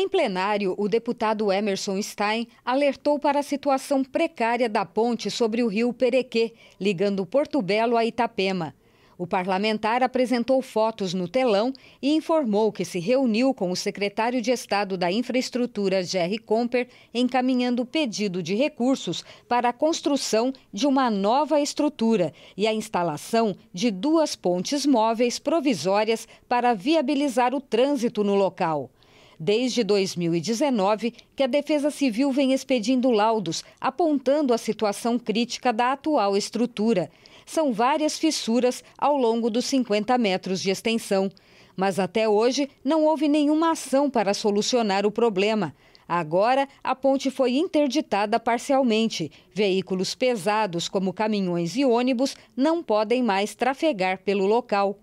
Em plenário, o deputado Emerson Stein alertou para a situação precária da ponte sobre o rio Perequê, ligando Porto Belo a Itapema. O parlamentar apresentou fotos no telão e informou que se reuniu com o secretário de Estado da Infraestrutura, Jerry Comper, encaminhando pedido de recursos para a construção de uma nova estrutura e a instalação de duas pontes móveis provisórias para viabilizar o trânsito no local. Desde 2019, que a Defesa Civil vem expedindo laudos apontando a situação crítica da atual estrutura. São várias fissuras ao longo dos 50 metros de extensão. Mas até hoje não houve nenhuma ação para solucionar o problema. Agora, a ponte foi interditada parcialmente. Veículos pesados, como caminhões e ônibus, não podem mais trafegar pelo local.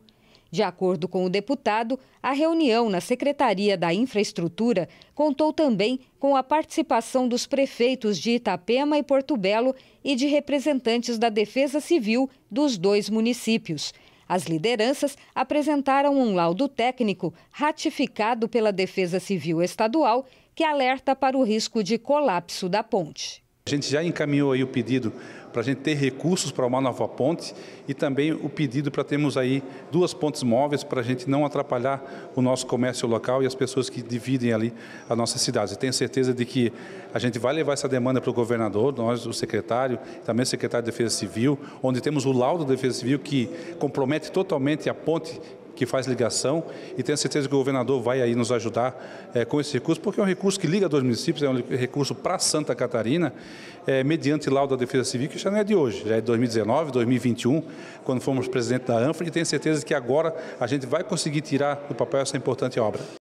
De acordo com o deputado, a reunião na Secretaria da Infraestrutura contou também com a participação dos prefeitos de Itapema e Porto Belo e de representantes da Defesa Civil dos dois municípios. As lideranças apresentaram um laudo técnico ratificado pela Defesa Civil Estadual que alerta para o risco de colapso da ponte. A gente já encaminhou aí o pedido para a gente ter recursos para uma nova ponte e também o pedido para termos aí duas pontes móveis para a gente não atrapalhar o nosso comércio local e as pessoas que dividem ali a nossa cidade. Eu tenho certeza de que a gente vai levar essa demanda para o governador, nós, o secretário, também o secretário de Defesa Civil, onde temos o laudo da Defesa Civil que compromete totalmente a ponte que faz ligação e tenho certeza que o governador vai aí nos ajudar é, com esse recurso, porque é um recurso que liga dois municípios, é um recurso para Santa Catarina, é, mediante laudo da Defesa Civil, que já não é de hoje, já é de 2019, 2021, quando fomos presidente da ANFRA, e tenho certeza que agora a gente vai conseguir tirar do papel essa importante obra.